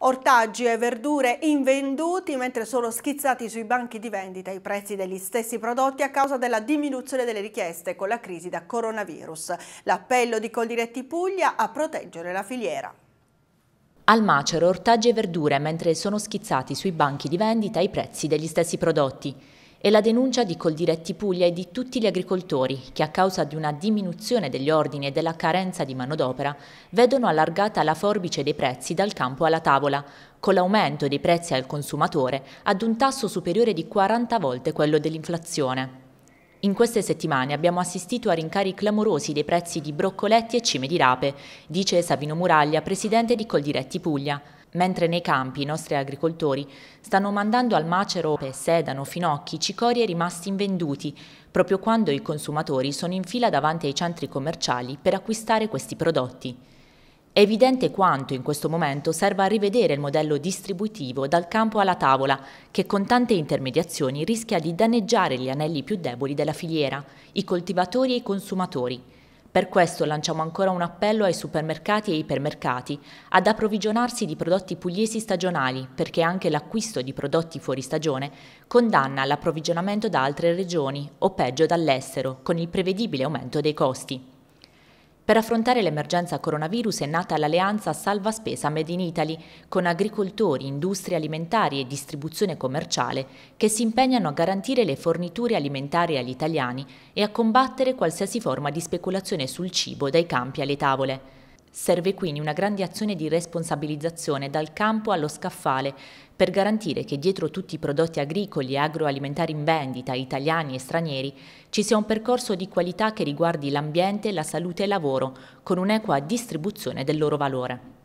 Ortaggi e verdure invenduti mentre sono schizzati sui banchi di vendita i prezzi degli stessi prodotti a causa della diminuzione delle richieste con la crisi da coronavirus. L'appello di Coldiretti Puglia a proteggere la filiera. Al macero ortaggi e verdure mentre sono schizzati sui banchi di vendita i prezzi degli stessi prodotti e la denuncia di Coldiretti Puglia e di tutti gli agricoltori che a causa di una diminuzione degli ordini e della carenza di manodopera vedono allargata la forbice dei prezzi dal campo alla tavola, con l'aumento dei prezzi al consumatore ad un tasso superiore di 40 volte quello dell'inflazione. In queste settimane abbiamo assistito a rincari clamorosi dei prezzi di broccoletti e cime di rape, dice Savino Muraglia, presidente di Coldiretti Puglia mentre nei campi i nostri agricoltori stanno mandando al macero sedano, finocchi, cicorie rimasti invenduti, proprio quando i consumatori sono in fila davanti ai centri commerciali per acquistare questi prodotti. È evidente quanto in questo momento serva a rivedere il modello distributivo dal campo alla tavola, che con tante intermediazioni rischia di danneggiare gli anelli più deboli della filiera, i coltivatori e i consumatori, per questo lanciamo ancora un appello ai supermercati e ipermercati ad approvvigionarsi di prodotti pugliesi stagionali, perché anche l'acquisto di prodotti fuori stagione condanna l'approvvigionamento da altre regioni o peggio dall'estero, con il prevedibile aumento dei costi. Per affrontare l'emergenza coronavirus è nata l'alleanza Salva Spesa Made in Italy con agricoltori, industrie alimentari e distribuzione commerciale che si impegnano a garantire le forniture alimentari agli italiani e a combattere qualsiasi forma di speculazione sul cibo dai campi alle tavole. Serve quindi una grande azione di responsabilizzazione dal campo allo scaffale per garantire che dietro tutti i prodotti agricoli e agroalimentari in vendita, italiani e stranieri, ci sia un percorso di qualità che riguardi l'ambiente, la salute e il lavoro, con un'equa distribuzione del loro valore.